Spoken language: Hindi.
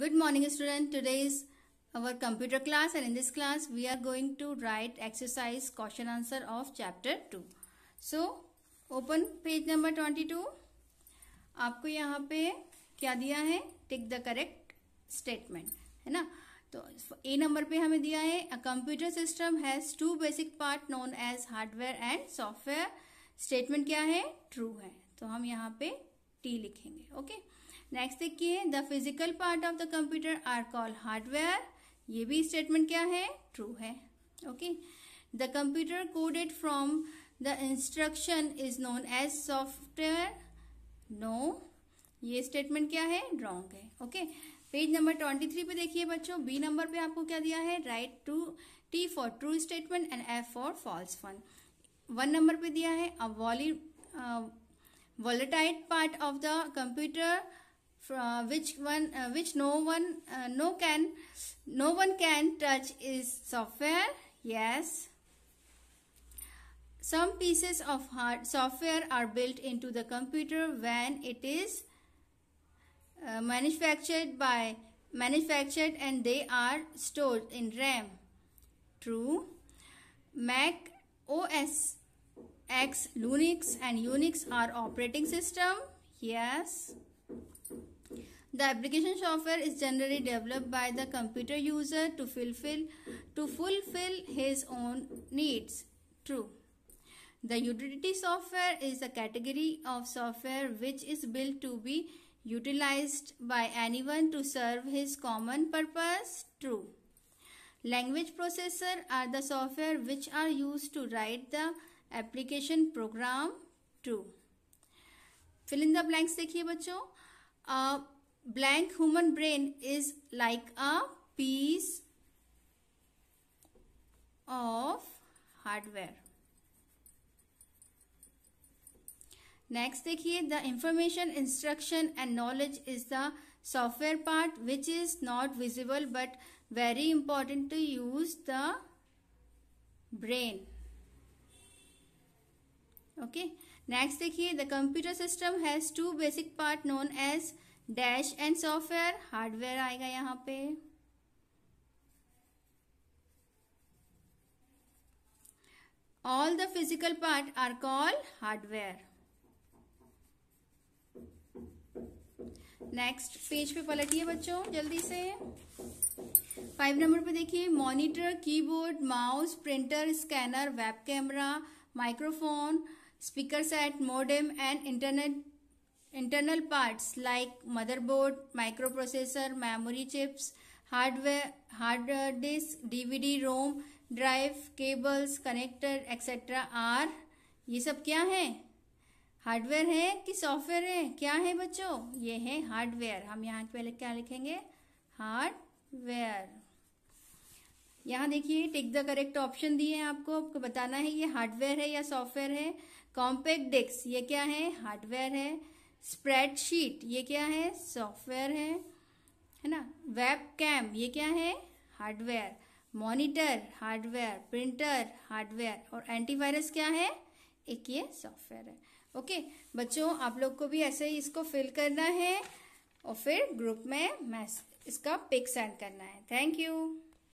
Good morning student. Today is our computer class and in this class we are going to write exercise question answer of chapter 2. So open page number 22. आपको यहाँ पे क्या दिया है टिक द करेक्ट स्टेटमेंट है ना तो ए नंबर पे हमें दिया है a computer system has two basic part known as hardware and software statement क्या है ट्रू है तो हम यहाँ पे टी लिखेंगे ओके नेक्स्ट देखिए the physical part of the computer are call hardware ये भी स्टेटमेंट क्या है ट्रू है okay the computer coded from the instruction is known as software no ये स्टेटमेंट क्या है रॉन्ग है okay page number twenty three पे देखिए बच्चों बी नंबर पे आपको क्या दिया है write to T for true statement and F for false one one number पे दिया है a volley volatile part of the computer uh, which one uh, which no one uh, no can no one can touch is software yes some pieces of hard software are built into the computer when it is uh, manufactured by manufactured and they are stored in ram true mac os X Linux and Unix are operating system? Yes. The application software is generally developed by the computer user to fulfill to fulfill his own needs. True. The utility software is a category of software which is built to be utilized by anyone to serve his common purpose. True. Language processor are the software which are used to write the application program to fill in the blanks देखिए बच्चों blank human brain is like a piece of hardware next देखिए the information instruction and knowledge is the software part which is not visible but very important to use the brain okay next देखिए the computer system has two basic part known as dash and software hardware आएगा यहाँ पे all the physical part are called hardware next page पे पलटिए बच्चों जल्दी से फाइव नंबर पे देखिए monitor keyboard mouse printer scanner web camera microphone speaker set modem and internet internal parts like motherboard micro processor memory chips hardware hard disk DVD ROM drive cables connector etcetera are ये सब क्या है हार्डवेयर है कि सॉफ्टवेयर है क्या है बच्चों ये है हार्डवेयर हम यहाँ पहले क्या लिखेंगे हार्डवेयर यहाँ देखिए टिक द करेक्ट ऑप्शन दिए हैं आपको आपको बताना है ये हार्डवेयर है या सॉफ्टवेयर है कॉम्पैक्ट डिस्क ये क्या है हार्डवेयर है स्प्रेडशीट ये क्या है सॉफ्टवेयर है है ना वेब कैम ये क्या है hardware monitor hardware printer hardware और एंटीवायरस क्या है एक ये सॉफ्टवेयर है ओके बच्चों आप लोग को भी ऐसे ही इसको फिल करना है और फिर ग्रुप में मैस इसका पिक सेंड करना है थैंक यू